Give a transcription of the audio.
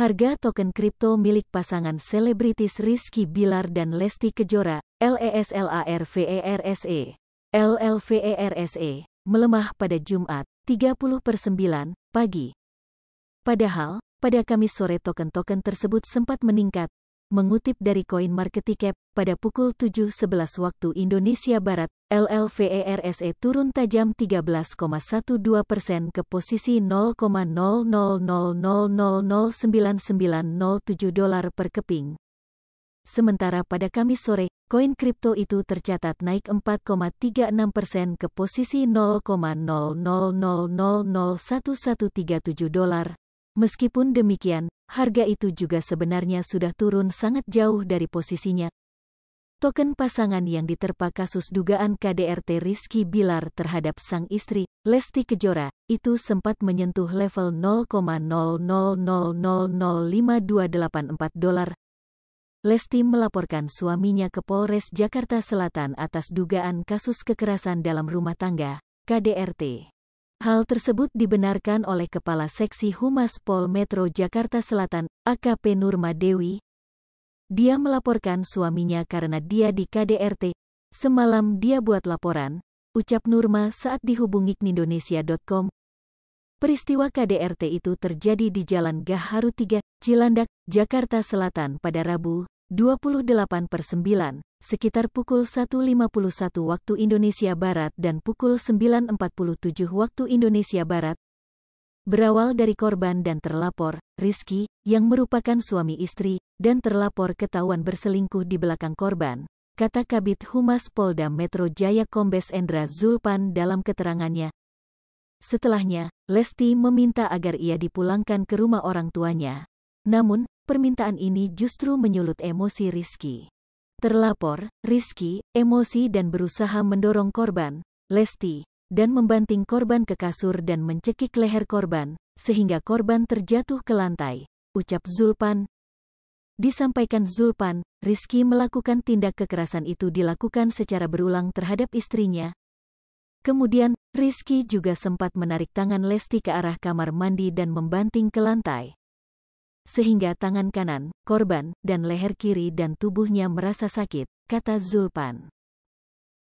Harga token kripto milik pasangan selebritis Rizky Bilar dan Lesti Kejora, LESLARVERSE, LLVERSE, e. melemah pada Jumat, 30 per 9, pagi. Padahal, pada Kamis sore token-token tersebut sempat meningkat mengutip dari CoinMarketCap, pada pukul 7.11 waktu Indonesia Barat, LLVERSE e turun tajam 13,12 persen ke posisi 0,00000009907 dolar per keping. Sementara pada Kamis sore, koin kripto itu tercatat naik 4,36 persen ke posisi 0,00000011737 dolar, Meskipun demikian, harga itu juga sebenarnya sudah turun sangat jauh dari posisinya. Token pasangan yang diterpa kasus dugaan KDRT Rizky Bilar terhadap sang istri, Lesti Kejora, itu sempat menyentuh level 0,000005284 dolar. Lesti melaporkan suaminya ke Polres Jakarta Selatan atas dugaan kasus kekerasan dalam rumah tangga, KDRT. Hal tersebut dibenarkan oleh Kepala Seksi Humas Pol Metro Jakarta Selatan, AKP Nurma Dewi. Dia melaporkan suaminya karena dia di KDRT. Semalam dia buat laporan, ucap Nurma saat dihubungi Indonesia.com. Peristiwa KDRT itu terjadi di Jalan Gaharu 3, Cilandak, Jakarta Selatan pada Rabu, 28 per 9, sekitar pukul 1.51 waktu Indonesia Barat dan pukul 9.47 waktu Indonesia Barat. Berawal dari korban dan terlapor, Rizky, yang merupakan suami istri, dan terlapor ketahuan berselingkuh di belakang korban, kata Kabit Humas Polda Metro Jaya Kombes Endra Zulpan dalam keterangannya. Setelahnya, Lesti meminta agar ia dipulangkan ke rumah orang tuanya. Namun, permintaan ini justru menyulut emosi Rizky. Terlapor, Rizky, emosi dan berusaha mendorong korban, Lesti, dan membanting korban ke kasur dan mencekik leher korban, sehingga korban terjatuh ke lantai, ucap Zulpan. Disampaikan Zulpan, Rizky melakukan tindak kekerasan itu dilakukan secara berulang terhadap istrinya. Kemudian, Rizky juga sempat menarik tangan Lesti ke arah kamar mandi dan membanting ke lantai sehingga tangan kanan, korban, dan leher kiri dan tubuhnya merasa sakit, kata Zulpan.